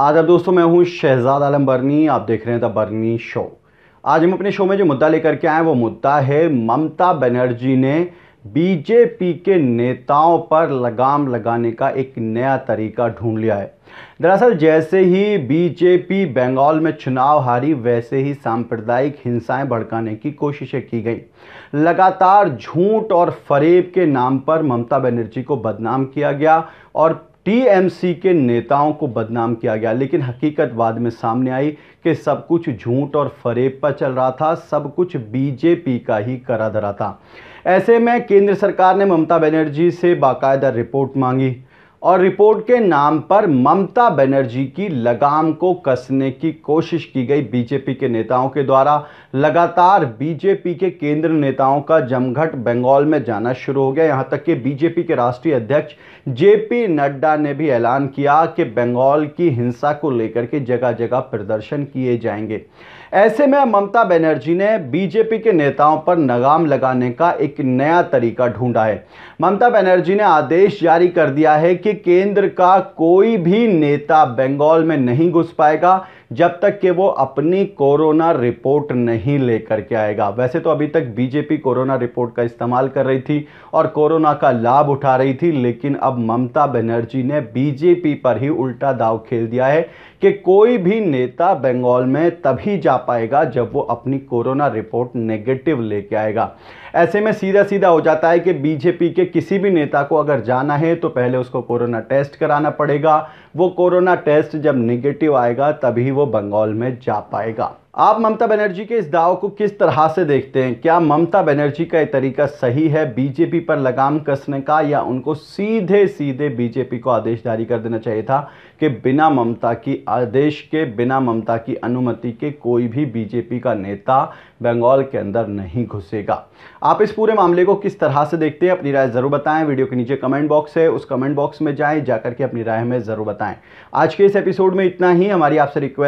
आप दोस्तों मैं हूं शहजाद आलम बर्नी आप देख रहे हैं द बर्नी शो आज हम अपने शो में जो मुद्दा लेकर के आए वो मुद्दा है ममता बनर्जी ने बीजेपी के नेताओं पर लगाम लगाने का एक नया तरीका ढूंढ लिया है दरअसल जैसे ही बीजेपी बंगाल में चुनाव हारी वैसे ही सांप्रदायिक हिंसाएं भड़काने की कोशिशें की गई लगातार झूठ और फरेब के नाम पर ममता बनर्जी को बदनाम किया गया और टीएमसी के नेताओं को बदनाम किया गया लेकिन हकीकत बाद में सामने आई कि सब कुछ झूठ और फरेब पर चल रहा था सब कुछ बीजेपी का ही करा धरा था ऐसे में केंद्र सरकार ने ममता बनर्जी से बाकायदा रिपोर्ट मांगी और रिपोर्ट के नाम पर ममता बनर्जी की लगाम को कसने की कोशिश की गई बीजेपी के नेताओं के द्वारा लगातार बीजेपी के केंद्र नेताओं का जमघट बंगाल में जाना शुरू हो गया यहां तक कि बीजेपी के राष्ट्रीय अध्यक्ष जेपी नड्डा ने भी ऐलान किया कि बंगाल की हिंसा को लेकर के जगह जगह प्रदर्शन किए जाएंगे ऐसे में ममता बनर्जी ने बीजेपी के नेताओं पर लगाम लगाने का एक नया तरीका ढूंढा है ममता बनर्जी ने आदेश जारी कर दिया है कि कि केंद्र का कोई भी नेता बंगाल में नहीं घुस पाएगा जब तक कि वो अपनी कोरोना रिपोर्ट नहीं लेकर के आएगा वैसे तो अभी तक बीजेपी कोरोना रिपोर्ट का इस्तेमाल कर रही थी और कोरोना का लाभ उठा रही थी लेकिन अब ममता बनर्जी ने बीजेपी पर ही उल्टा दाव खेल दिया है कि कोई भी नेता बंगाल में तभी जा पाएगा जब वो अपनी कोरोना रिपोर्ट नेगेटिव लेके आएगा ऐसे में सीधा सीधा हो जाता है कि बीजेपी के किसी भी नेता को अगर जाना है तो पहले उसको कोरोना टेस्ट कराना पड़ेगा वो कोरोना टेस्ट जब नेगेटिव आएगा तभी वो बंगाल में जा पाएगा आप ममता बनर्जी के इस दाव को किस तरह से देखते हैं क्या ममता बनर्जी का ये तरीका सही है बीजेपी पर लगाम कसने का या उनको सीधे सीधे बीजेपी को आदेश जारी कर देना चाहिए था कि बिना ममता की आदेश के बिना ममता की अनुमति के कोई भी बीजेपी का नेता बंगाल के अंदर नहीं घुसेगा आप इस पूरे मामले को किस तरह से देखते हैं अपनी राय ज़रूर बताएं वीडियो के नीचे कमेंट बॉक्स है उस कमेंट बॉक्स में जाएँ जाकर के अपनी राय में ज़रूर बताएं आज के इस एपिसोड में इतना ही हमारी आपसे रिक्वेस्ट